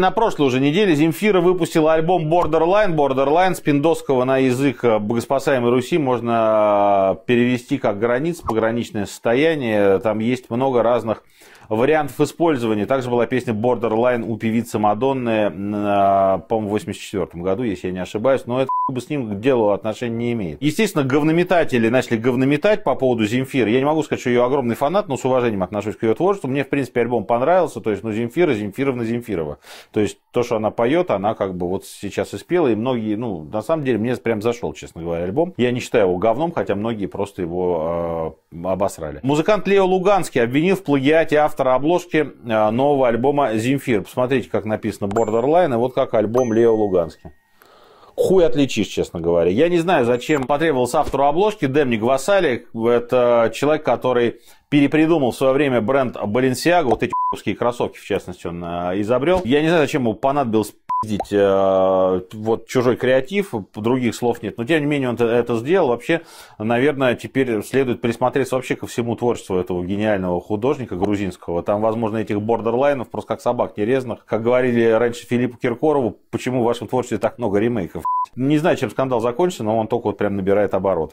На прошлой уже неделе Земфира выпустила альбом Borderline. Borderline с пиндосского на язык богоспасаемой Руси можно э, перевести как границ, пограничное состояние. Там есть много разных вариантов использования. Также была песня Borderline у певицы Мадонны, а, по-моему, в 84 году, если я не ошибаюсь. Но это бы с ним к делу отношения не имеет. Естественно, говнометатели начали говнометать по поводу Земфиры. Я не могу сказать, что ее огромный фанат, но с уважением отношусь к ее творчеству. Мне, в принципе, альбом понравился. То есть, ну, Земфира, Земфировна, Земфирова. То есть, то, что она поет, она как бы вот сейчас и спела. И многие, ну, на самом деле, мне прям зашел, честно говоря, альбом. Я не считаю его говном, хотя многие просто его э, обосрали. Музыкант Лео Луганский обвинил в плагиате автора автора обложки э, нового альбома «Земфир». Посмотрите, как написано «Borderline», и вот как альбом Лео Луганский. Хуй отличишь, честно говоря. Я не знаю, зачем потребовался автору обложки Демник Васалик. Это человек, который перепридумал в свое время бренд Balenciaga, вот эти русские кроссовки, в частности, он э, изобрел. Я не знаю, зачем ему понадобилось э, вот чужой креатив, других слов нет. Но тем не менее он это, сделал. Вообще, наверное, теперь следует присмотреться вообще ко всему творчеству этого гениального художника грузинского. Там, возможно, этих бордерлайнов просто как собак нерезанных. Как говорили раньше Филиппу Киркорову, почему в вашем творчестве так много ремейков? Не знаю, чем скандал закончится, но он только вот прям набирает обороты.